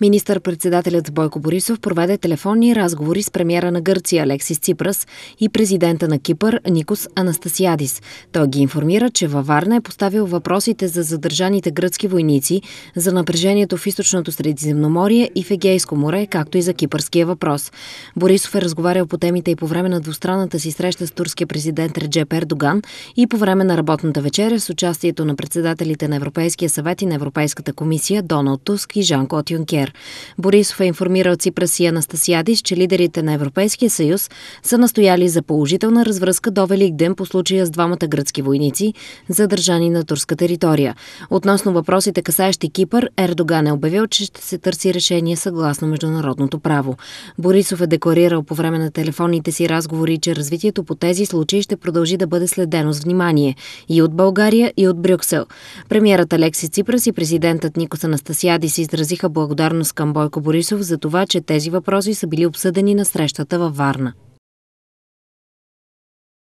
Министър-председателят Бойко Борисов проведе телефонни разговори с премьера на Гърция Алексис Ципрас и президента на Кипър Никос Анастасиадис. Той ги информира, че във Варна е поставил въпросите за задържаните гръцки войници, за напрежението в източното Средиземноморие и в Егейско море, както и за кипърския въпрос. Борисов е разговарял по темите и по време на двустранната си среща с турския президент Реджеп Ердоган и по време на работната вечеря с участието на председателите на Европейския съвет и на Европейската комисия Доналд Туск и жан Кот Юнкер премиер. Борисов е информирал Ципрас и Анастасиадис, че лидерите на Европейския съюз са настояли за положителна развръзка до Велик ден по случая с двамата гръцки войници, задържани на турска територия. Относно въпросите касаещи Кипър, Ердоган е обявил, че ще се търси решение съгласно международното право. Борисов е декларирал по време на телефонните си разговори, че развитието по тези случаи ще продължи да бъде следено с внимание и от България, и от Брюксел. Премьерът Алекси Ципрас и президентът Никос Анастасиадис изразиха благодарност благодарност към Бойко Борисов за това, че тези въпроси са били обсъдени на срещата във Варна.